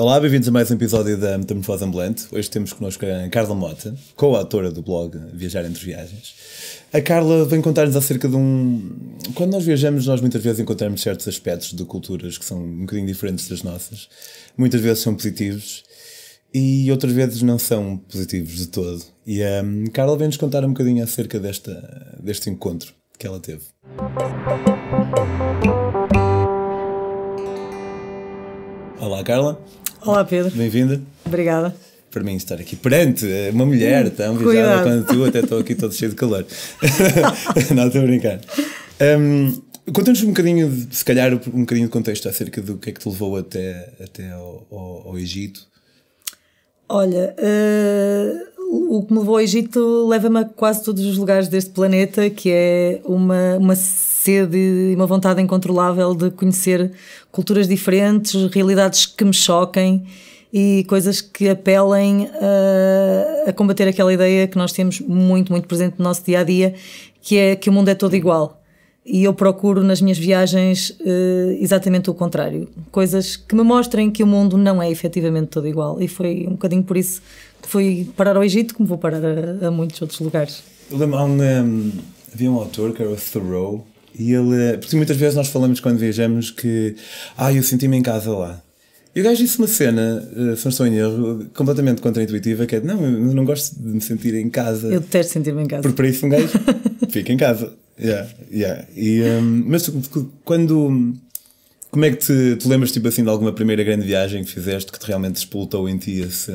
Olá, bem-vindos a mais um episódio da Metamorfose Ambulante. Hoje temos connosco a Carla Mota, co-autora do blog Viajar entre Viagens. A Carla vem contar-nos acerca de um. Quando nós viajamos, nós muitas vezes encontramos certos aspectos de culturas que são um bocadinho diferentes das nossas. Muitas vezes são positivos e outras vezes não são positivos de todo. E a hum, Carla vem-nos contar um bocadinho acerca desta, deste encontro que ela teve. Olá, Carla. Olá, Pedro. Bem-vinda. Obrigada. Para mim, estar aqui perante eh, uma mulher hum, tão viajada quanto tu, até estou aqui todo cheio de calor. Não, estou a brincar. Um, Conta-nos um bocadinho, de, se calhar, um bocadinho de contexto acerca do que é que te levou até, até ao, ao, ao Egito. Olha, uh, o que me levou ao Egito leva-me a quase todos os lugares deste planeta, que é uma, uma sede e uma vontade incontrolável de conhecer culturas diferentes, realidades que me choquem e coisas que apelem a, eh, a, combater aquela ideia que nós temos muito, muito presente no nosso dia a dia, que é que o mundo é todo igual. E eu procuro nas minhas viagens eh, exatamente o contrário. Coisas que me mostrem que o mundo não é efetivamente todo igual. E foi um bocadinho por isso que fui parar ao Egito, como vou parar a, a muitos outros lugares. Eu lembro, um, hum, havia um autor que era o Thoreau, e ele, porque muitas vezes nós falamos quando viajamos que, ah, eu senti-me em casa lá. E o gajo disse uma cena, eh, se não estou em erro, completamente contraintuitiva, que é não, eu não gosto de me sentir em casa. Eu detesto sentir-me em casa. Porque para isso um gajo fica em casa. Yeah, yeah. E, um, mas quando. Como é que te, te lembras tipo assim, de alguma primeira grande viagem que fizeste que te realmente expultou em ti esse.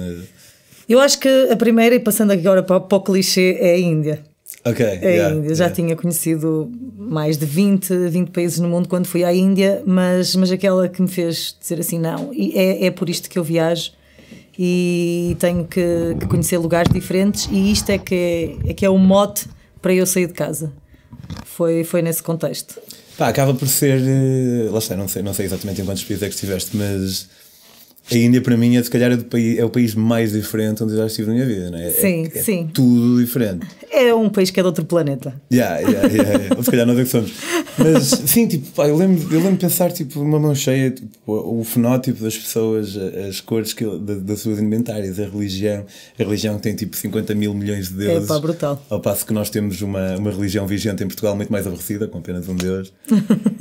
Eu acho que a primeira, e passando agora para, para o clichê, é a Índia. Ok. A yeah, Índia. Já yeah. tinha conhecido mais de 20, 20 países no mundo quando fui à Índia, mas, mas aquela que me fez dizer assim: não, é, é por isto que eu viajo e tenho que, que conhecer lugares diferentes, e isto é que é, é, que é o mote para eu sair de casa. Foi, foi nesse contexto. Pá, acaba por ser. Eh, lá está, não sei, não sei exatamente em quantos países é que estiveste, mas a Índia, para mim, é se calhar é, é, o país mais diferente onde eu já estive na minha vida, não é? é sim, é, é sim. Tudo diferente. É um país que é de outro planeta. Yeah, yeah, yeah. yeah. Ou se calhar nós é que somos. Mas, sim, tipo, pá, eu lembro eu lembro pensar, tipo, uma mão cheia, tipo, o fenótipo das pessoas, as cores que, da, das suas inventárias, a religião. A religião que tem, tipo, 50 mil milhões de deuses. É, pá, brutal. Ao passo que nós temos uma, uma religião vigente em Portugal muito mais aborrecida, com apenas um deus.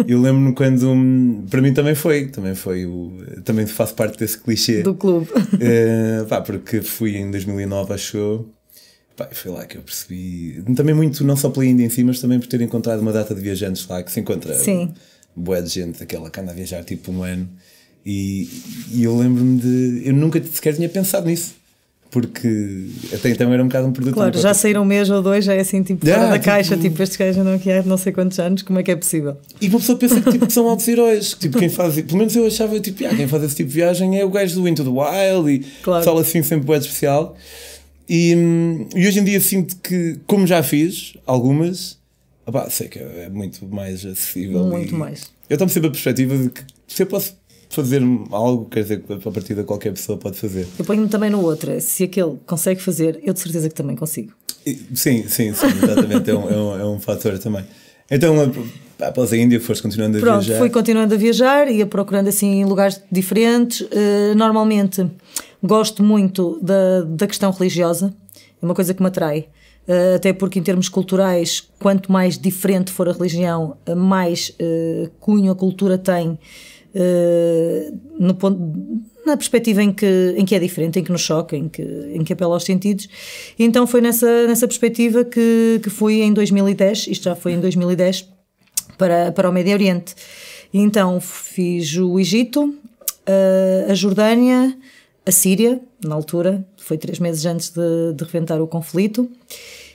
eu lembro-me quando, hum, para mim também foi, também foi o... Também faço parte desse esse clichê. Do clube. Uh, pá, porque fui em 2009, achou. eu. foi lá que eu percebi. Também muito, não só pela Índia em si, mas também por ter encontrado uma data de viajantes lá que se encontra. Sim. Boa de gente daquela que anda a viajar tipo um ano. E, e eu lembro-me de. Eu nunca sequer tinha pensado nisso porque até então era um bocado um produto. Claro, é? já saíram um mês ou dois, já é assim, tipo, fora ah, da tipo, caixa, tipo, estes gajos andam aqui há não sei quantos anos, como é que é possível? E uma pessoa pensa que, tipo, que são altos heróis, tipo, quem faz, pelo menos eu achava, tipo, ah, quem faz esse tipo de viagem é o gajo do Into the Wild e claro. só assim sempre é especial. E, hum, e, hoje em dia sinto que, como já fiz algumas, sei que é muito mais acessível. Muito mais. Eu tomo sempre a perspectiva de que se eu posso fazer algo, quer dizer, a partir de qualquer pessoa pode fazer. Eu ponho-me também no outro. Se aquele consegue fazer, eu de certeza que também consigo. Sim, sim, sim, exatamente. é, um, é, um, é um fator também. Então, após a Índia, foste continuando a Pronto, viajar? Fui continuando a viajar, ia procurando assim lugares diferentes. Eh, normalmente gosto muito da, da questão religiosa, é uma coisa que me atrai. Eh, até porque, em termos culturais, quanto mais diferente for a religião, eh, mais cunho a cultura tem eh, no ponto, na perspectiva em que, em que é diferente, em que nos choca, em que, em que apela aos sentidos. então foi nessa, nessa perspectiva que, que fui em 2010, isto já foi em 2010, para, para o Médio Oriente. então fiz o Egito, eh, a Jordânia, a Síria, na altura, foi três meses antes de, de reventar o conflito,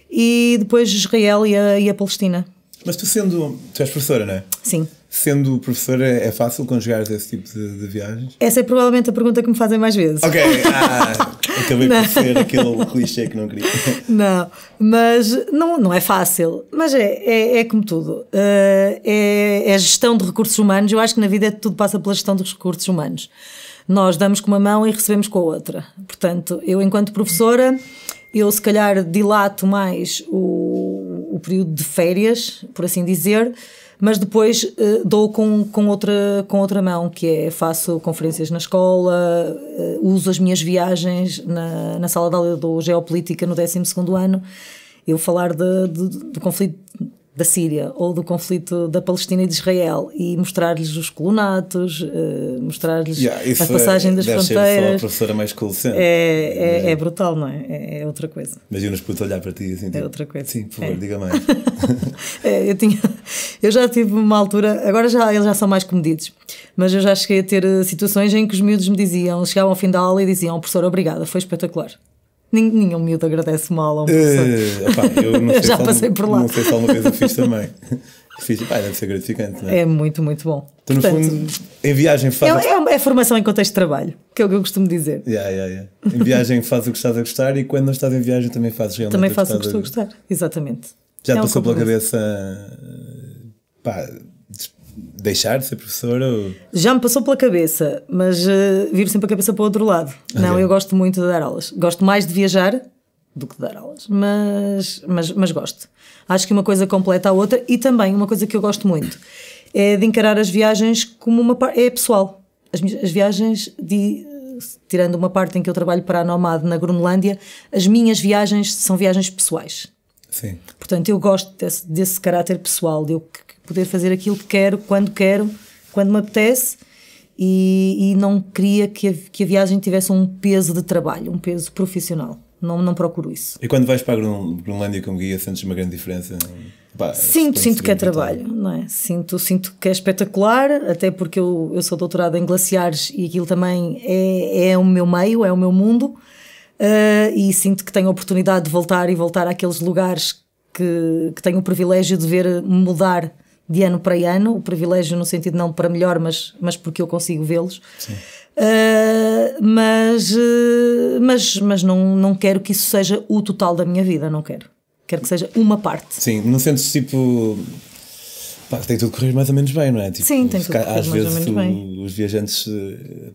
e depois Israel e a, e a Palestina. Mas tu sendo. Tu és professora, não é? Sim. Sendo professora, é fácil conjugar esse tipo de, de, viagens? Essa é provavelmente a pergunta que me fazem mais vezes. Ok, ah, acabei por ser aquele clichê que não queria. Não, mas não, não é fácil. Mas é, é, é como tudo. Uh, é, é gestão de recursos humanos. Eu acho que na vida tudo passa pela gestão dos recursos humanos. Nós damos com uma mão e recebemos com a outra. Portanto, eu, enquanto professora, eu se calhar dilato mais o, o período de férias, por assim dizer mas depois uh, dou com, com, outra, com outra mão, que é faço conferências na escola, uh, uso as minhas viagens na, na sala de aula do Geopolítica no 12 ano, eu falar do conflito da Síria ou do conflito da Palestina e de Israel e mostrar-lhes os colonatos, eh, mostrar-lhes yeah, a é- passagem é, das deve fronteiras. Ser a professora mais conhecente. É, é, é, é, brutal, não é? É, é outra coisa. Mas eu não putos olhar para ti assim. é tipo, outra coisa. Sim, por favor, diga mais. eu, tinha, eu já tive uma altura, agora já, eles já são mais comedidos, mas eu já cheguei a ter eh, situações em que os miúdos me diziam, chegavam ao fim da aula e diziam, professor, obrigada, foi espetacular. Nenhum miúdo agradece mal a um professor. eu não sei Já passei por lá. Não sei se alguma vez eu fiz também. Fiz, pá, deve ser gratificante, não é? É muito, muito bom. Então, no Portanto, fundo, em viagem faz. É, é, é, formação em contexto de trabalho, que é o que eu costumo dizer. Yeah, yeah, yeah. Em viagem faz o que estás a gostar e quando não estás em viagem também fazes realmente também o que gostar. Também faço o que estou a gostar, exatamente. Já é passou um pela cabeça. pá deixar de ser professora? Ou... Já me passou pela cabeça, mas uh, viro sempre a cabeça para o outro lado. Okay. Não, eu gosto muito de dar aulas. Gosto mais de viajar do que de dar aulas, mas, mas, mas gosto. Acho que uma coisa completa a outra e também uma coisa que eu gosto muito é de encarar as viagens como uma parte. É pessoal. As, as viagens de tirando uma parte em que eu trabalho para a Nomad na Groenlândia, as minhas viagens são viagens pessoais. Sim. Portanto, eu gosto desse, desse caráter pessoal, de eu poder fazer aquilo que quero, quando quero, quando me apetece. E, e não queria que a, que a viagem tivesse um peso de trabalho, um peso profissional. Não, não procuro isso. E quando vais para a Groenlândia com guia, sentes uma grande diferença? Pá, é sinto, sinto que é trabalho, não é? Sinto, sinto que é espetacular, até porque eu, eu sou doutorada em glaciares e aquilo também é, é o meu meio, é o meu mundo, uh, e sinto que tenho a oportunidade de voltar e voltar àqueles lugares que, que tenho o privilégio de ver mudar de ano para ano, o privilégio no sentido não para melhor, mas, mas porque eu consigo vê-los. Uh, mas, uh, mas mas não, não quero que isso seja o total da minha vida, não quero. Quero que seja uma parte. Sim, não sentes tipo. Pá, tem tudo correr mais ou menos bem, não é? Tipo, Sim, tem tudo correr mais vezes, ou menos tu, bem. Os viajantes, eh,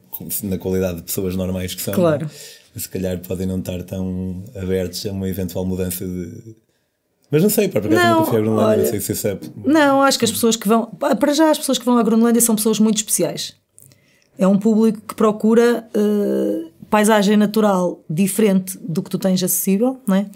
na qualidade de pessoas normais que são, claro. Né, se calhar podem não estar tão abertos a uma eventual mudança de mas não sei, para acaso nunca fui à Groenlândia, olha, não sei se você é... Não, acho que as pessoas que vão... Para já, as pessoas que vão à Groenlândia são pessoas muito especiais. É um público que procura uh, paisagem natural diferente do que tu tens acessível, não é?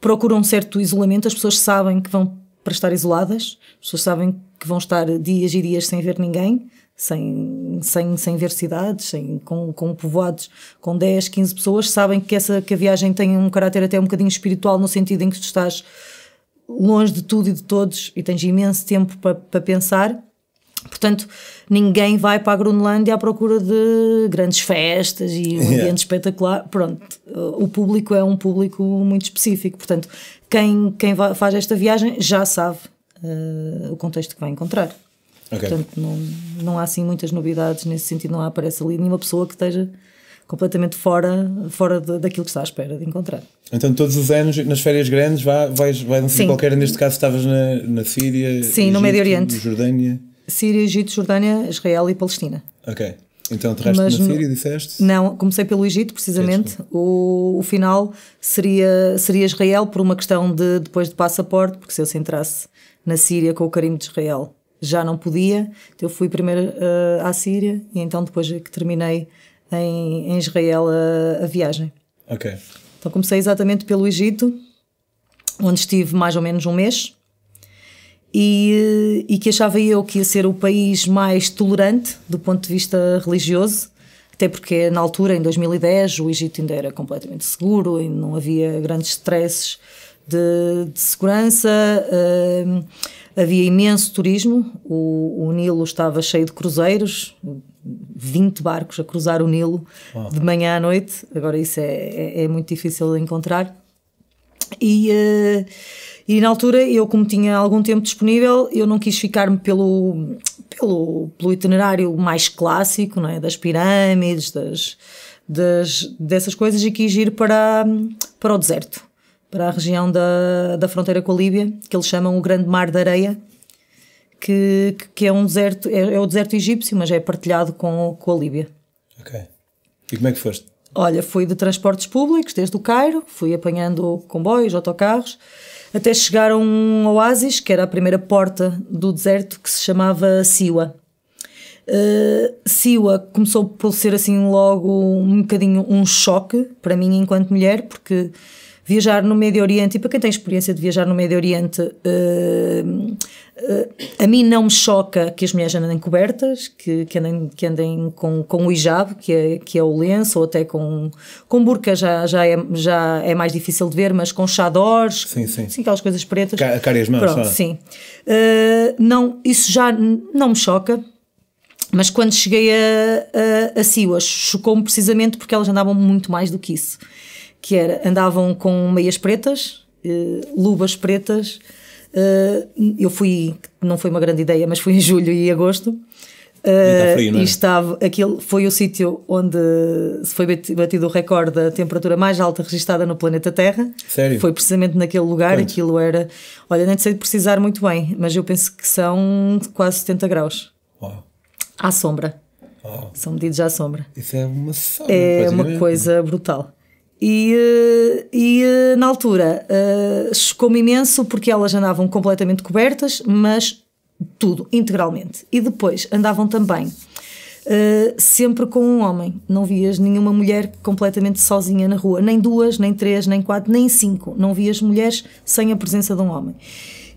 Procura um certo isolamento, as pessoas sabem que vão para estar isoladas, as pessoas sabem que vão estar dias e dias sem ver ninguém, sem, sem, sem ver cidades, sem, com, com povoados com 10, 15 pessoas, sabem que, essa, que a viagem tem um caráter até um bocadinho espiritual, no sentido em que tu estás longe de tudo e de todos e tens imenso tempo para, para pensar. Portanto, ninguém vai para a Groenlândia à procura de grandes festas e um ambiente yeah. espetacular. Pronto, o público é um público muito específico. Portanto, quem, quem faz esta viagem já sabe uh, o contexto que vai encontrar. Okay. Portanto, não, não há assim muitas novidades nesse sentido, não aparece ali nenhuma pessoa que esteja completamente fora, fora de, daquilo que está à espera de encontrar. Então, todos os anos, nas férias grandes, vai, vais, vais Sim. qualquer, neste caso estavas na, na Síria, Sim, Egito, no Médio Oriente. Jordânia. Síria, Egito, Jordânia, Israel e Palestina. Ok. Então aterraste Mas, na Síria, disseste? Não, comecei pelo Egito, precisamente. O, o, final seria, seria Israel, por uma questão de depois de passaporte, porque se eu se entrasse na Síria com o carimbo de Israel já não podia. Então eu fui primeiro uh, à Síria e então depois é que terminei em, em Israel a, a, viagem. Ok. Então comecei exatamente pelo Egito, onde estive mais ou menos um mês, e, e que achava eu que ia ser o país mais tolerante do ponto de vista religioso, até porque na altura, em 2010, o Egito ainda era completamente seguro e não havia grandes stresses de, de segurança, uh, havia imenso turismo, o, o, Nilo estava cheio de cruzeiros, 20 barcos a cruzar o Nilo de manhã à noite. Agora, isso é, é, é muito difícil de encontrar. E, uh, e na altura, eu, como tinha algum tempo disponível, eu não quis ficar-me pelo, pelo, pelo itinerário mais clássico, não é? das pirâmides, das, das, dessas coisas, e quis ir para, para o deserto, para a região da, da fronteira com a Líbia, que eles chamam o Grande Mar da Areia que, que é um deserto, é, é, o deserto egípcio, mas é partilhado com, com a Líbia. Ok. E como é que foste? Olha, fui de transportes públicos desde o Cairo, fui apanhando comboios, autocarros, até chegar a um oásis, que era a primeira porta do deserto, que se chamava Siwa. Uh, Siwa começou por ser assim logo um bocadinho um choque para mim enquanto mulher, porque viajar no Médio Oriente, e para quem tem experiência de viajar no Médio Oriente, uh, uh, a mim não me choca que as mulheres andem cobertas, que, que andem, que andem com, com o hijab, que é, que é o lenço, ou até com, com burca já, já, é, já é mais difícil de ver, mas com chadores, sim, sim. Assim, aquelas coisas pretas. Ca mãos, Pronto, sim. Uh, não, isso já não me choca. Mas quando cheguei a, a, a Siwas, chocou-me precisamente porque elas andavam muito mais do que isso que era, andavam com meias pretas, uh, luvas pretas. Uh, eu fui, não foi uma grande ideia, mas fui em julho e agosto. Uh, e, tá eh, frio, é? e estava, aquele foi o sítio onde se foi batido o recorde da temperatura mais alta registada no planeta Terra. Sério? Foi precisamente naquele lugar, Quanto? aquilo era, olha, nem sei de precisar muito bem, mas eu penso que são quase 70 graus. Uau. À sombra. Uau. São medidos à sombra. Isso é uma sombra, É uma coisa brutal. E, eh, e eh, na altura uh, chocou-me imenso porque elas andavam completamente cobertas, mas tudo, integralmente. E depois andavam também sempre com um homem. Não vias nenhuma mulher completamente sozinha na rua, nem duas, nem três, nem quatro, nem cinco. Não vias mulheres sem a presença de um homem.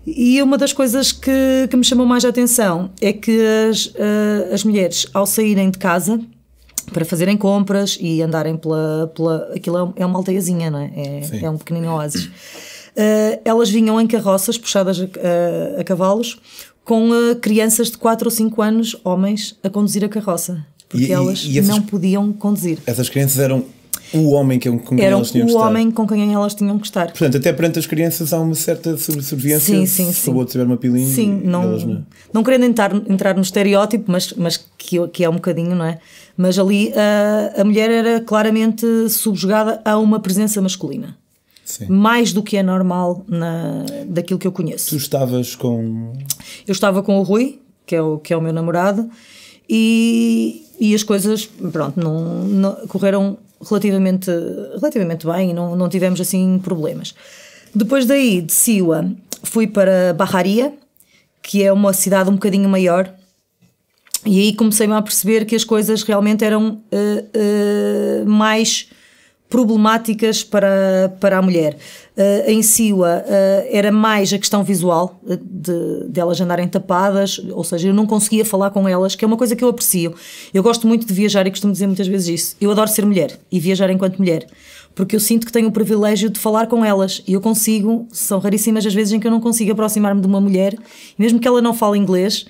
E uma das coisas que, que me chamou mais a atenção é que as, as mulheres, ao saírem de casa, para fazerem compras e andarem pela. pela aquilo é, é uma aldeiazinha, não é? É, é um pequenino oásis. Uh, elas vinham em carroças puxadas a, a, a cavalos, com uh, crianças de 4 ou 5 anos, homens, a conduzir a carroça. Porque e, elas e, e essas, não podiam conduzir. Essas crianças eram o homem com quem eram elas tinham que estar. o homem com quem elas tinham que estar. Portanto, até perante as crianças há uma certa subserviência. Sim, sim, sim. Se o outro tiver uma pilinha, sim, não, elas não. Não querendo entrar, entrar no estereótipo, mas, mas que, que é um bocadinho, não é? Mas ali a, a mulher era claramente subjugada a uma presença masculina. Sim. mais do que é normal na, daquilo que eu conheço. Tu estavas com. Eu estava com o Rui, que é o, que é o meu namorado, e, e as coisas, pronto, não, não, correram relativamente, relativamente bem e não, não tivemos assim problemas. Depois daí, de Siwa, fui para Barraria, que é uma cidade um bocadinho maior, e aí comecei-me a perceber que as coisas realmente eram uh, uh, mais problemáticas para, para a mulher. Uh, em Siwa uh, era mais a questão visual, delas de, de elas andarem tapadas, ou seja, eu não conseguia falar com elas, que é uma coisa que eu aprecio. Eu gosto muito de viajar e costumo dizer muitas vezes isso. Eu adoro ser mulher e viajar enquanto mulher, porque eu sinto que tenho o privilégio de falar com elas e eu consigo, são raríssimas as vezes em que eu não consigo aproximar-me de uma mulher, mesmo que ela não fale inglês,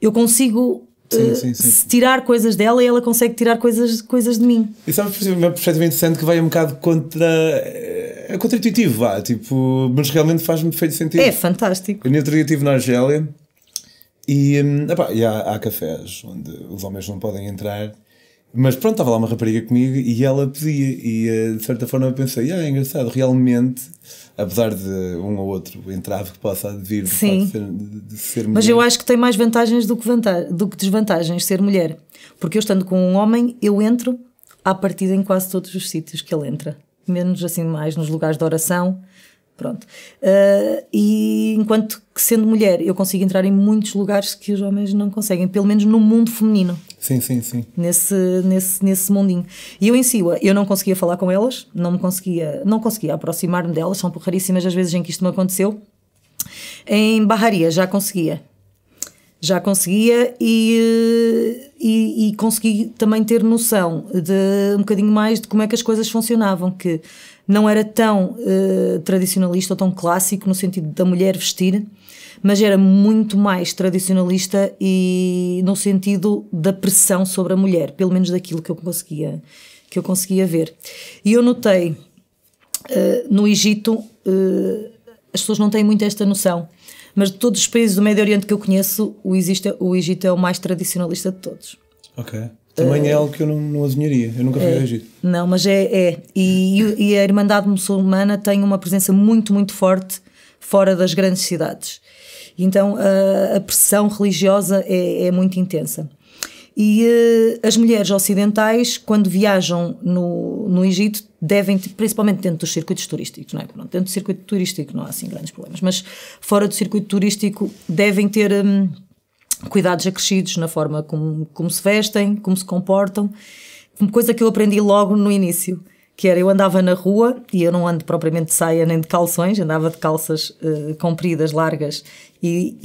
eu consigo eh, sim, sim, sim. tirar coisas dela e ela consegue tirar coisas, coisas de mim. Isso é uma perspectiva interessante que vai um bocado contra. Eh, é contra-intuitivo, vá, tipo, mas realmente faz-me feito sentido. É fantástico. Eu outro dia estive na Argélia e, hum, epá, e há, há, cafés onde os homens não podem entrar mas pronto, estava lá uma rapariga comigo e ela pedia, e eh, de certa forma eu pensei, ah, é engraçado, realmente, apesar de um ou outro entrave que possa vir de, Sim. ser, de ser mulher. Mas eu acho que tem mais vantagens do que, do que desvantagens ser mulher. Porque eu estando com um homem, eu entro à partida em quase todos os sítios que ele entra. Menos assim mais nos lugares de oração, pronto. Uh, e enquanto que sendo mulher eu consigo entrar em muitos lugares que os homens não conseguem, pelo menos no mundo feminino. Sim, sim, sim. Nesse, nesse, nesse mundinho. E eu em si, eu não conseguia falar com elas, não me conseguia, não conseguia aproximar-me delas, são raríssimas as vezes em que isto me aconteceu. Em Barraria já conseguia. Já conseguia e, e, e consegui também ter noção de um bocadinho mais de como é que as coisas funcionavam, que não era tão uh, tradicionalista ou tão clássico no sentido da mulher vestir mas era muito mais tradicionalista e no sentido da pressão sobre a mulher, pelo menos daquilo que eu conseguia, que eu conseguia ver. E eu notei uh, no Egito, uh, as pessoas não têm muito esta noção, mas de todos os países do Médio Oriente que eu conheço, o, existe, o Egito é o mais tradicionalista de todos. Ok. Também é eh, algo que eu não, não adivinharia, eu nunca fui é, ao Egito. Não, mas é. é. E, e a Irmandade Muçulmana tem uma presença muito, muito forte fora das grandes cidades. Então a, a pressão religiosa é, é, muito intensa. E eh, as mulheres ocidentais, quando viajam no, no Egito, devem, principalmente dentro dos circuitos turísticos, não é? Pronto, dentro do circuito turístico não há assim grandes problemas, mas fora do circuito turístico devem ter. Hum, cuidados acrescidos na forma como, como se vestem, como se comportam, uma coisa que eu aprendi logo no início que era eu andava na rua e eu não ando propriamente de saia nem de calções, andava de calças uh, compridas, largas e,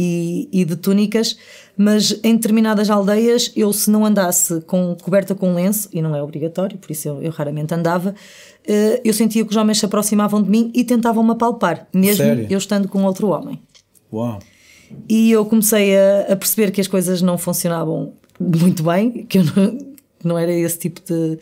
e, e, de túnicas, mas em determinadas aldeias eu se não andasse com coberta com lenço, e não é obrigatório, por isso eu, eu raramente andava, uh, eu sentia que os homens se aproximavam de mim e tentavam-me apalpar, mesmo Sério? eu estando com outro homem. Uau! E eu comecei a, a perceber que as coisas não funcionavam muito bem, que eu não, não era esse tipo de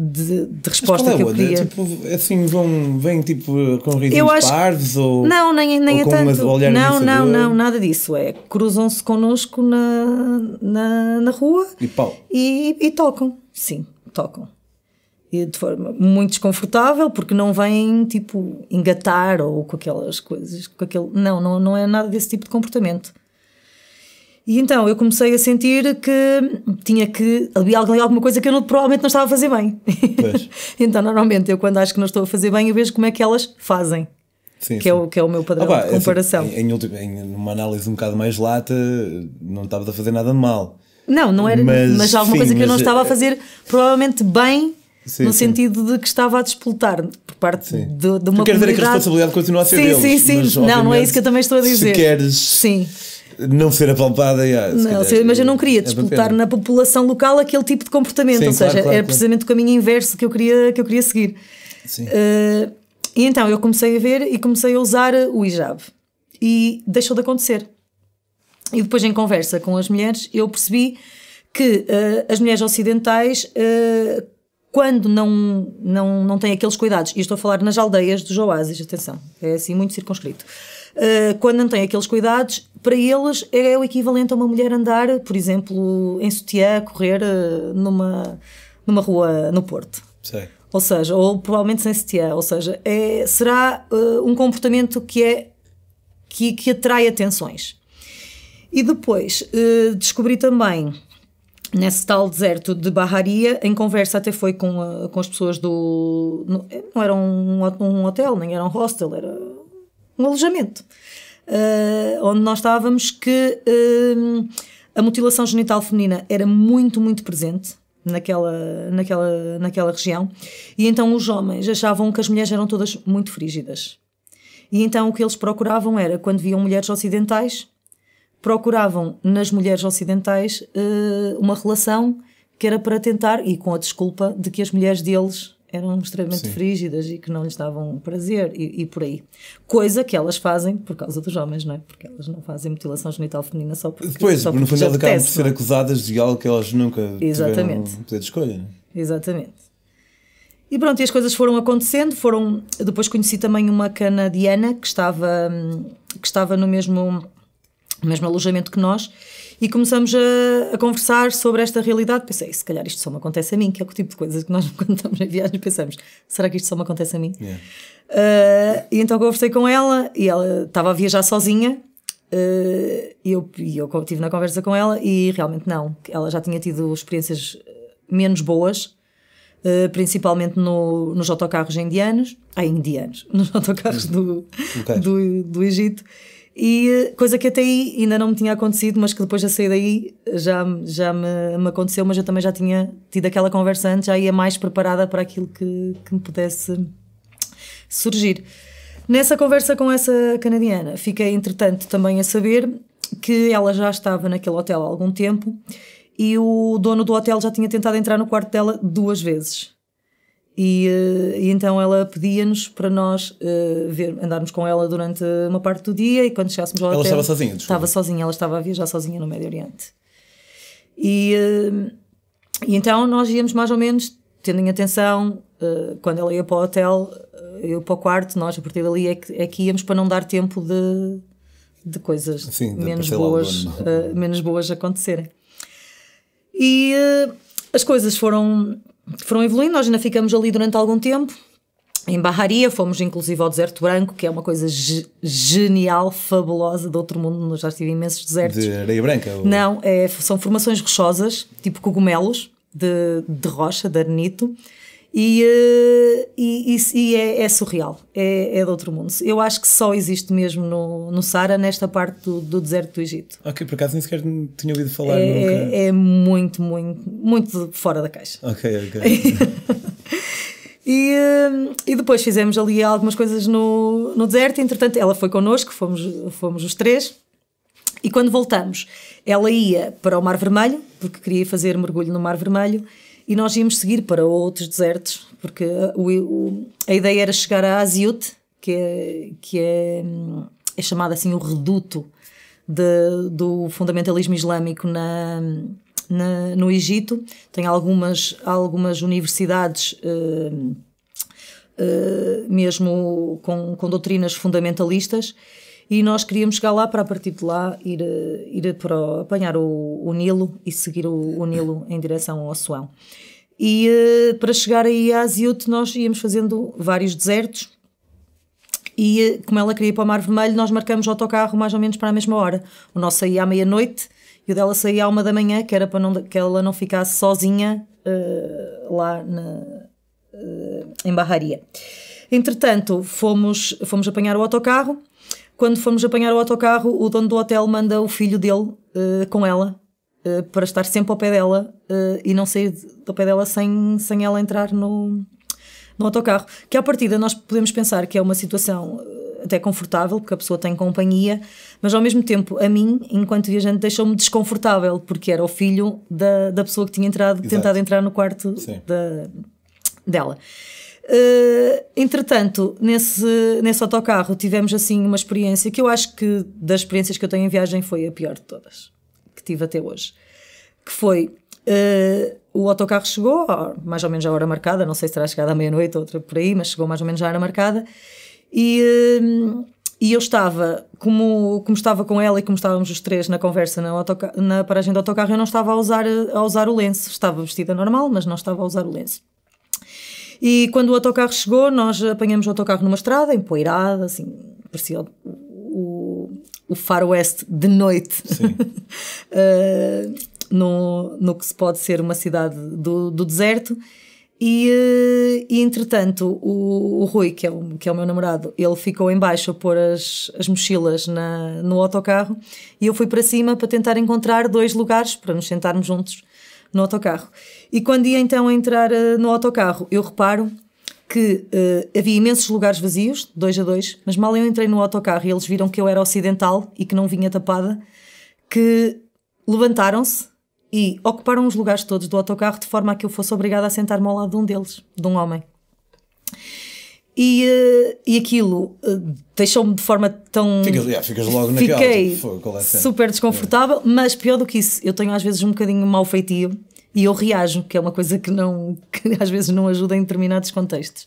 de, de resposta é que eu é queria. Tipo, é assim, vão, vêm tipo com risos acho... parvos ou. Não, nem, nem é tanto. não, não, não, nada disso. É, cruzam-se connosco na, na, na rua e, e, e tocam. Sim, tocam de forma muito desconfortável porque não vêm tipo engatar ou com aquelas coisas com aquele não não não é nada desse tipo de comportamento e então eu comecei a sentir que tinha que. Havia alguma coisa que eu não, provavelmente não estava a fazer bem. então, normalmente, eu quando acho que não estou a fazer bem, eu vejo como é que elas fazem. Sim, que, é sim. É o, que é o meu padrão ah, pá, de é assim, comparação. Assim, em, em, em, uma análise um bocado mais lata, não estava a fazer nada de mal. Não, não era, mas, mas alguma sim, coisa que eu não estava a é- fazer, provavelmente bem, Sim, no sim. sentido de que estava a despoletar por parte de, de uma Quer dizer que a responsabilidade continua a ser sim, deles. Sim, sim, sim. Não, não é isso que eu também estou a dizer. Se queres... Sim não ser apalpada. Yeah, se não, calhar, mas eu é não queria é disputar na população local aquele tipo de comportamento, Sim, ou seja, claro, era claro. precisamente o caminho inverso que eu queria, que eu queria seguir. Sim. Uh, e então eu comecei a ver e comecei a usar o hijab. E deixou de acontecer. E depois, em conversa com as mulheres, eu percebi que uh, as mulheres ocidentais, uh, quando não, não, não têm aqueles cuidados, e estou a falar nas aldeias dos oásis, atenção, é assim muito circunscrito eh, quando não tem aqueles cuidados, para eles é, é o equivalente a uma mulher andar, por exemplo, em sutiã, correr eh, numa, numa rua no Porto. Ou seja, ou provavelmente sem sutiã. Ou seja, é, será uh, um comportamento que, é, que, que atrai atenções. E depois uh, descobri também nesse tal deserto de Barraria, em conversa até foi com, com as pessoas do. Não, não era um, um hotel, nem era um hostel, era um alojamento, uh, onde nós estávamos que uh, a mutilação genital feminina era muito, muito presente naquela, naquela, naquela região, e então os homens achavam que as mulheres eram todas muito frígidas. E então o que eles procuravam era, quando viam mulheres ocidentais, procuravam nas mulheres ocidentais eh, uma relação que era para tentar, e com a desculpa de que as mulheres deles eram extremamente Sim. frígidas e que não lhes davam prazer e, e, por aí. Coisa que elas fazem por causa dos homens, não é? Porque elas não fazem mutilação genital feminina só porque. Depois, só porque no fundo, acabam de ser é? acusadas de algo que elas nunca Exatamente. tiveram poder de escolha. É? Exatamente. E pronto, e as coisas foram acontecendo, foram. Depois conheci também uma canadiana que estava, hum, que estava no mesmo, mesmo alojamento que nós e começamos a, a, conversar sobre esta realidade. Pensei, se calhar isto só me acontece a mim, que é o tipo de coisas que nós, quando estamos em viagem, pensamos: será que isto só me acontece a mim? Yeah. Uh, e então conversei com ela e ela estava a viajar sozinha. Uh, e eu, e eu estive na conversa com ela e realmente não, ela já tinha tido experiências ah, menos boas Uh, principalmente no, nos autocarros indianos, ah, indianos, nos autocarros do, do, do, Egito, e eh, coisa que até aí ainda não me tinha acontecido, mas que depois de sair daí já, já me, me, aconteceu, mas eu também já tinha tido aquela conversa antes, já ia mais preparada para aquilo que, que me pudesse surgir. Nessa conversa com essa canadiana, fiquei entretanto também a saber que ela já estava naquele hotel há algum tempo e o dono do hotel já tinha tentado entrar no quarto dela duas vezes. E, eh, e, então ela pedia-nos para nós uh, ver, andarmos com ela durante uma parte do dia e quando chegássemos ao ela hotel... Ela estava sozinha? Desculpa. Estava sozinha, ela estava a viajar sozinha no Médio Oriente. E, uh, e então nós íamos mais ou menos tendo em atenção, uh, quando ela ia para o hotel, eu para o quarto, nós a partir dali é que, é que íamos para não dar tempo de, de coisas Sim, de menos, boas, menos boas acontecerem. E as coisas foram foram evoluindo, nós ainda ficamos ali durante algum tempo. Em Barraria, fomos inclusive ao Deserto Branco, que é uma coisa genial, fabulosa, de outro mundo, nós já tivemos imensos desertos. De areia branca? Ou... Não, é, são formações rochosas, tipo cogumelos, de, de rocha, de arenito. E, eh, e, e, é, é, surreal, é, é de outro mundo. Eu acho que só existe mesmo no, no Sara, nesta parte do, do, deserto do Egito. Ok, por acaso nem sequer tinha ouvido falar. É, nunca. é muito, muito, muito fora da caixa. Ok, ok. E, eh, e, depois fizemos ali algumas coisas no, no deserto. Entretanto, ela foi connosco, fomos, fomos os três. E quando voltamos, ela ia para o Mar Vermelho, porque queria fazer mergulho no Mar Vermelho e nós íamos seguir para outros desertos, porque o, o, a ideia era chegar a Aziut, que é, que é, é chamado assim o reduto de, do fundamentalismo islâmico na, na, no Egito. Tem algumas, algumas universidades. Uh, uh, mesmo com, com doutrinas fundamentalistas, e nós queríamos chegar lá para a partir de lá ir, eh, ir para apanhar o, o Nilo e seguir o, o, Nilo em direção ao Suão. E uh, para chegar aí a Aziut nós íamos fazendo vários desertos e eh, como ela queria ir para o Mar Vermelho nós marcamos o autocarro mais ou menos para a mesma hora. O nosso saía à meia-noite e o dela saía à uma da manhã, que era para não, que ela não ficasse sozinha uh, lá na, uh, em Barraria. Entretanto, fomos, fomos apanhar o autocarro quando fomos apanhar o autocarro, o dono do hotel manda o filho dele uh, com ela uh, para estar sempre ao pé dela uh, e não sair do pé dela sem, sem ela entrar no, no autocarro. Que à partida nós podemos pensar que é uma situação até confortável, porque a pessoa tem companhia, mas ao mesmo tempo, a mim, enquanto viajante, deixou-me desconfortável, porque era o filho da, da pessoa que tinha entrado, Exato. tentado entrar no quarto da, dela. Eh, entretanto, nesse, nesse autocarro tivemos assim uma experiência que eu acho que das experiências que eu tenho em viagem foi a pior de todas que tive até hoje. Que foi uh, o autocarro chegou mais ou menos à hora marcada, não sei se terá chegado à meia-noite ou outra por aí, mas chegou mais ou menos à hora marcada e, uh, e eu estava, como, como estava com ela e como estávamos os três na conversa na, na paragem do autocarro, eu não estava a usar, a usar o lenço, estava vestida normal, mas não estava a usar o lenço. E quando o autocarro chegou, nós apanhamos o autocarro numa estrada, empoeirada, assim, parecia o, o, o faroeste de noite. Sim. uh, no, no que se pode ser uma cidade do, do deserto. E, eh, e, entretanto, o, o Rui, que é o, que é o meu namorado, ele ficou embaixo a pôr as, as mochilas na, no autocarro e eu fui para cima para tentar encontrar dois lugares para nos sentarmos juntos no autocarro. E quando ia então entrar uh, no autocarro, eu reparo que uh, havia imensos lugares vazios, dois a dois, mas mal eu entrei no autocarro e eles viram que eu era ocidental e que não vinha tapada, que levantaram-se e ocuparam os lugares todos do autocarro de forma a que eu fosse obrigada a sentar-me ao lado de um deles, de um homem. E, eh, e aquilo eh, deixou-me de forma tão. Ficas, yeah, ficas logo naquela. Fiquei tipo, é super desconfortável, é. mas pior do que isso, eu tenho às vezes um bocadinho mau feitio e eu reajo, que é uma coisa que, não, que às vezes não ajuda em determinados contextos.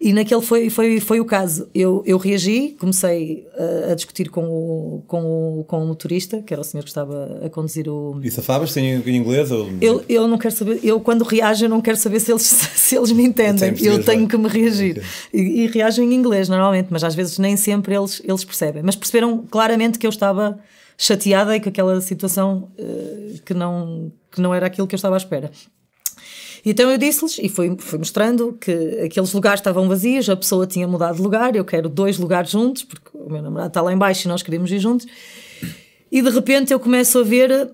E naquele foi, foi, foi o caso. Eu, eu reagi, comecei eh, a, discutir com o, com, o, com o motorista, que era o senhor que estava a conduzir o. E safavas em inglês? Ou... Eu, eu não quero saber, eu quando reajo, eu não quero saber se eles, se eles me entendem. Eu, eu tenho que me reagir. Okay. E, e reajo em inglês normalmente, mas às vezes nem sempre eles, eles percebem. Mas perceberam claramente que eu estava chateada e que aquela situação uh, que, não, que não era aquilo que eu estava à espera. Então eu disse-lhes, e fui, fui mostrando, que aqueles lugares estavam vazios, a pessoa tinha mudado de lugar, eu quero dois lugares juntos, porque o meu namorado está lá embaixo e nós queremos ir juntos. E de repente eu começo a ver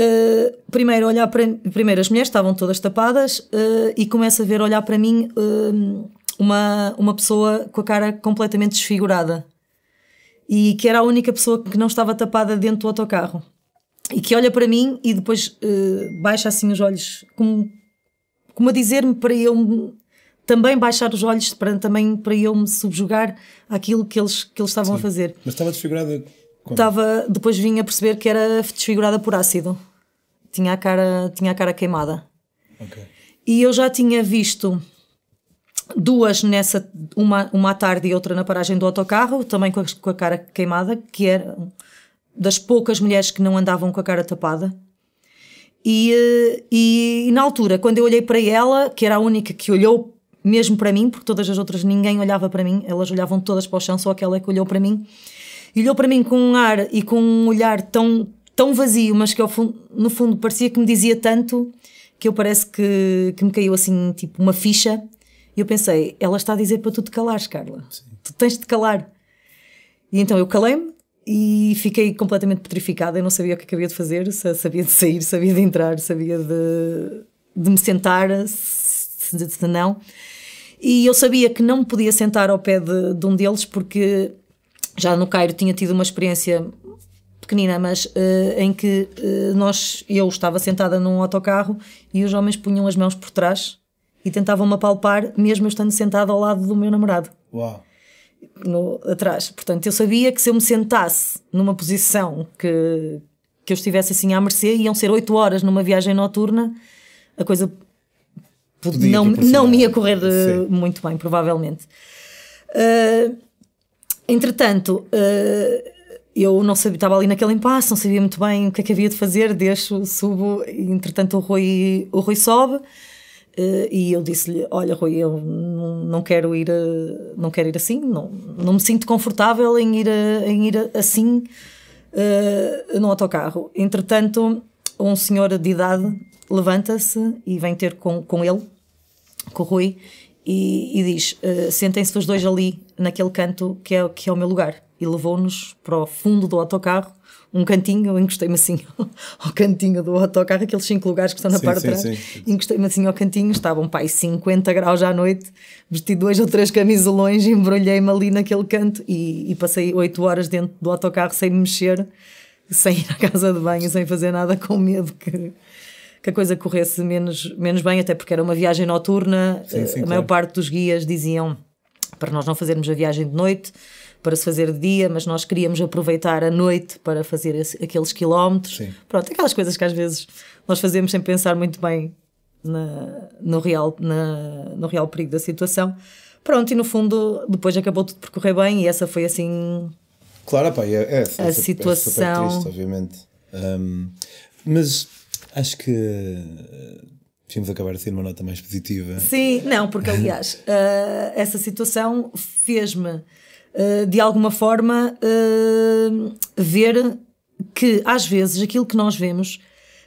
Uh, primeiro olhar para primeiro as mulheres estavam todas tapadas uh, e começa a ver olhar para mim uh, uma uma pessoa com a cara completamente desfigurada e que era a única pessoa que não estava tapada dentro do autocarro e que olha para mim e depois baixa assim os olhos como como a dizer-me para eu também baixar os olhos, para, também para eu me subjugar àquilo que eles, que eles estavam Sim. a fazer. Mas estava desfigurada como? Estava, depois vim a perceber que era desfigurada por ácido. Tinha a cara, tinha a cara queimada. Okay. E eu já tinha visto duas nessa, uma, uma à tarde e outra na paragem do autocarro, também com a, com a cara queimada, que eram das poucas mulheres que não andavam com a cara tapada e, eh, e, e, na altura, quando eu olhei para ela, que era a única que olhou mesmo para mim, porque todas as outras ninguém olhava para mim, elas olhavam todas para o chão, só aquela é que olhou para mim, e olhou para mim com um ar e com um olhar tão, tão vazio, mas que fundo, no fundo parecia que me dizia tanto que eu parece que, que me caiu assim, tipo, uma ficha. E eu pensei, ela está a dizer para tu te calares, Carla. Sim. Tu tens de calar. E então eu calei-me e fiquei completamente petrificada. Eu não sabia o que é acabei de fazer, sabia de sair, sabia de entrar, sabia de, de me sentar, se, se, se, não. E eu sabia que não podia sentar ao pé de, de, um deles, porque já no Cairo tinha tido uma experiência pequenina, mas uh, em que uh, nós, eu estava sentada num autocarro e os homens punham as mãos por trás e tentavam-me apalpar, mesmo eu estando sentada ao lado do meu namorado. Uau! no, atrás. Portanto, eu sabia que se eu me sentasse numa posição que, que eu estivesse assim à mercê, iam ser oito horas numa viagem noturna, a coisa Podia não, não me ia correr eh, Sim. muito bem, provavelmente. Uh, entretanto, uh, eu não sabia, estava ali naquele impasse, não sabia muito bem o que é que havia de fazer, deixo, subo, entretanto o Rui, o Rui sobe. Eh, e eu disse-lhe, olha Rui, eu não, não quero ir, eh, não quero ir assim, não, não me sinto confortável em ir, eh, em ir assim uh, no autocarro. Entretanto, um senhor de idade levanta-se e vem ter com, com ele, com o Rui, e, e diz, uh, sentem-se os dois ali, naquele canto que é, que é o meu lugar. E levou-nos para o fundo do autocarro um cantinho, eu encostei-me assim ao cantinho do autocarro, aqueles cinco lugares que estão na sim, parte de trás, encostei-me assim ao cantinho, estavam pai 50 graus à noite, vesti dois ou três camisolões, embrulhei-me ali naquele canto e, e passei oito horas dentro do autocarro sem me mexer, sem ir à casa de banho, sem fazer nada, com medo que, que a coisa corresse menos, menos bem, até porque era uma viagem noturna, sim, sim, a claro. maior parte dos guias diziam para nós não fazermos a viagem de noite, para se fazer de dia, mas nós queríamos aproveitar a noite para fazer esse, aqueles quilómetros. Sim. Pronto, aquelas coisas que às vezes nós fazemos sem pensar muito bem na, no, real, na, no real perigo da situação. Pronto, e no fundo, depois acabou tudo de percorrer bem e essa foi assim. Claro, pá, é, é, é, a situação. É super é triste, obviamente. Um, mas acho que eh, tínhamos acabar a ser uma nota mais positiva. Sim, não, porque aliás, uh, essa situação fez-me eh, de alguma forma, eh, ver que às vezes aquilo que nós vemos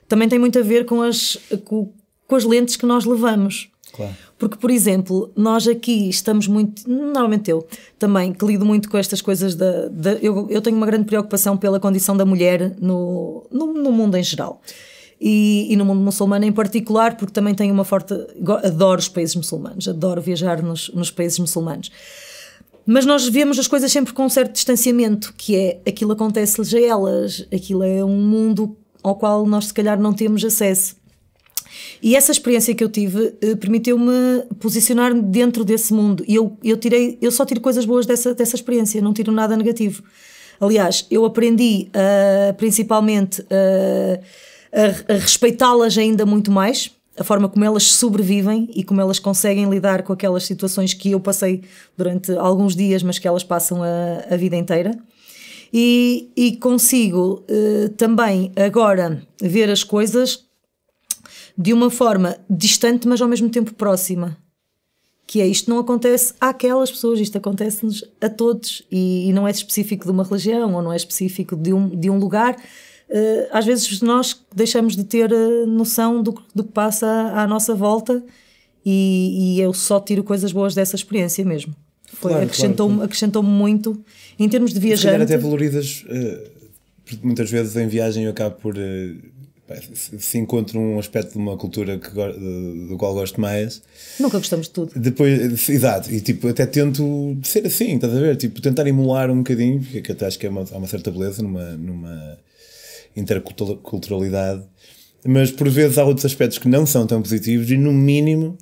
também tem muito a ver com as, com, com as lentes que nós levamos. Claro. Porque, por exemplo, nós aqui estamos muito, normalmente eu também, que lido muito com estas coisas da. da eu, eu, tenho uma grande preocupação pela condição da mulher no, no, no mundo em geral. E, e, no mundo muçulmano em particular, porque também tenho uma forte. Adoro os países muçulmanos, adoro viajar nos, nos países muçulmanos. Mas nós vemos as coisas sempre com um certo distanciamento, que é aquilo acontece-lhes a elas, aquilo é um mundo ao qual nós se calhar não temos acesso. E essa experiência que eu tive eh, permitiu-me posicionar-me dentro desse mundo. E eu, eu, tirei, eu só tiro coisas boas dessa, dessa experiência, não tiro nada negativo. Aliás, eu aprendi uh, principalmente uh, a, a respeitá-las ainda muito mais a forma como elas sobrevivem e como elas conseguem lidar com aquelas situações que eu passei durante alguns dias, mas que elas passam a, a vida inteira. E, e consigo uh, também agora ver as coisas de uma forma distante, mas ao mesmo tempo próxima. Que é isto não acontece àquelas pessoas, isto acontece-nos a todos e, e, não é específico de uma religião ou não é específico de um, de um lugar eh, às vezes nós deixamos de ter eh, noção do, do que passa à nossa volta e, e, eu só tiro coisas boas dessa experiência mesmo. Foi, claro, acrescentou-me claro. acrescentou muito em termos de viajar. Se até valorizas, eh, porque muitas vezes em viagem eu acabo por se encontro um aspecto de uma cultura que, do qual gosto mais. Nunca gostamos de tudo. Depois, exato, e tipo, até tento ser assim, estás a ver? Tipo, tentar emular um bocadinho, porque é até acho que é uma, há uma certa beleza numa, numa interculturalidade, mas por vezes há outros aspectos que não são tão positivos e, no mínimo,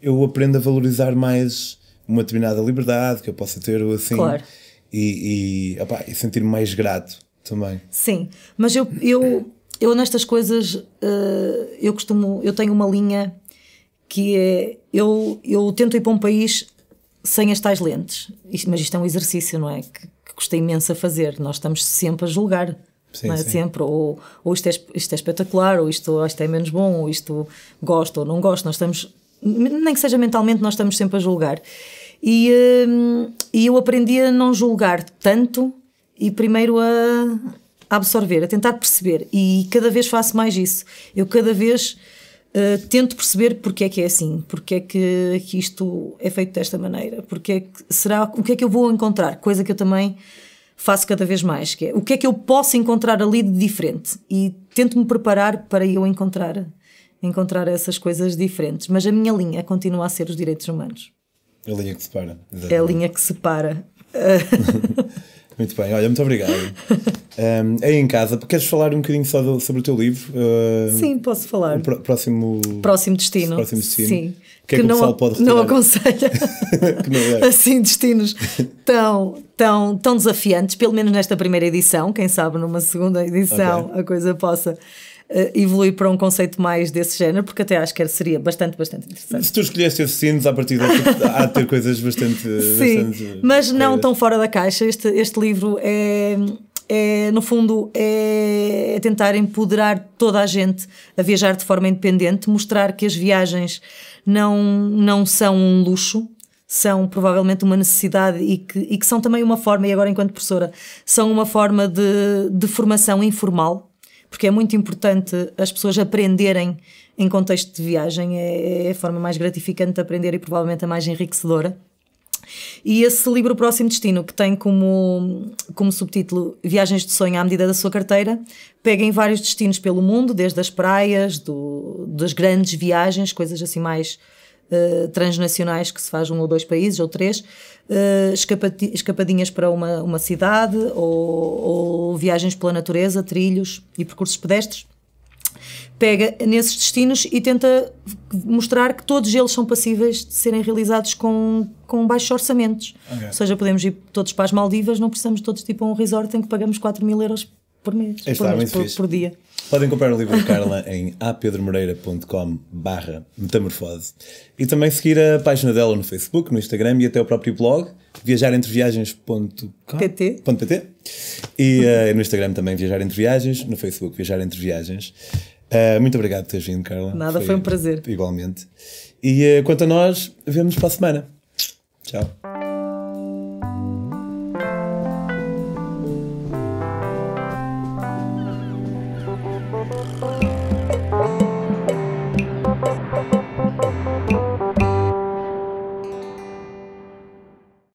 eu aprendo a valorizar mais uma determinada liberdade que eu possa ter ou assim. Claro. E, e, e sentir-me mais grato também. Sim, mas eu, eu, eu nestas coisas, uh, eu costumo, eu tenho uma linha que é, eu, eu tento ir para um país sem as tais lentes, mas isto é um exercício, não é? Que, que custa imenso a fazer, nós estamos sempre a julgar Sim, é? Sempre, ou, ou isto, é, isto é espetacular, ou isto, isto é menos bom, ou isto gosto ou não gosto. Nós estamos, nem que seja mentalmente, nós estamos sempre a julgar. E, hum, e eu aprendi a não julgar tanto e primeiro a, absorver, a tentar perceber. E cada vez faço mais isso. Eu cada vez uh, tento perceber porque é que é assim, porque é que, que isto é feito desta maneira, porque é que, será, o que é que eu vou encontrar, coisa que eu também faço cada vez mais, que é o que é que eu posso encontrar ali de diferente e tento-me preparar para eu encontrar encontrar essas coisas diferentes, mas a minha linha continua a ser os direitos humanos. a linha que separa. Exatamente. É a linha que separa. muito bem, olha, muito obrigado. Um, aí em casa, queres falar um bocadinho só do, sobre o teu livro? Uh, Sim, posso falar. O próximo, próximo destino. Próximo destino. Sim que, que é que não, o pessoal pode Não aconselha não é. assim destinos tão, tão, tão desafiantes, pelo menos nesta primeira edição, quem sabe numa segunda edição okay. a coisa possa eh, evoluir para um conceito mais desse género, porque até acho que seria bastante, bastante interessante. Se tu escolheste esses a partir partida há de ter coisas bastante. Sim, bastante mas não tão fora da caixa. Este, este livro é. É, no fundo, é, é tentar empoderar toda a gente a viajar de forma independente, mostrar que as viagens não, não são um luxo, são provavelmente uma necessidade e que, e que são também uma forma, e agora enquanto professora, são uma forma de, de formação informal, porque é muito importante as pessoas aprenderem em contexto de viagem, é, é a forma mais gratificante de aprender e provavelmente a mais enriquecedora. E esse livro, O Próximo Destino, que tem como, como subtítulo Viagens de Sonho à Medida da Sua Carteira, pega em vários destinos pelo mundo, desde as praias, do, das grandes viagens, coisas assim mais Uh, transnacionais que se faz um ou dois países ou três, uh, escapadinhas para uma, uma cidade ou, ou, viagens pela natureza, trilhos e percursos pedestres pega nesses destinos e tenta mostrar que todos eles são passíveis de serem realizados com, com baixos orçamentos. Okay. Ou seja, podemos ir todos para as Maldivas, não precisamos todos tipo a um resort em que pagamos 4 mil euros por mês, é por, mês por, por, dia. Podem comprar o livro de Carla em apedromoreira.com barra metamorfose e também seguir a página dela no Facebook, no Instagram e até o próprio blog viajarentreviagens.pt e uh, no Instagram também Viajar Entre Viagens, no Facebook Viajar Entre Viagens. Uh, muito obrigado por teres vindo, Carla. Nada, foi, foi um prazer. Igualmente. E uh, quanto a nós, vemos-nos para a semana. Tchau.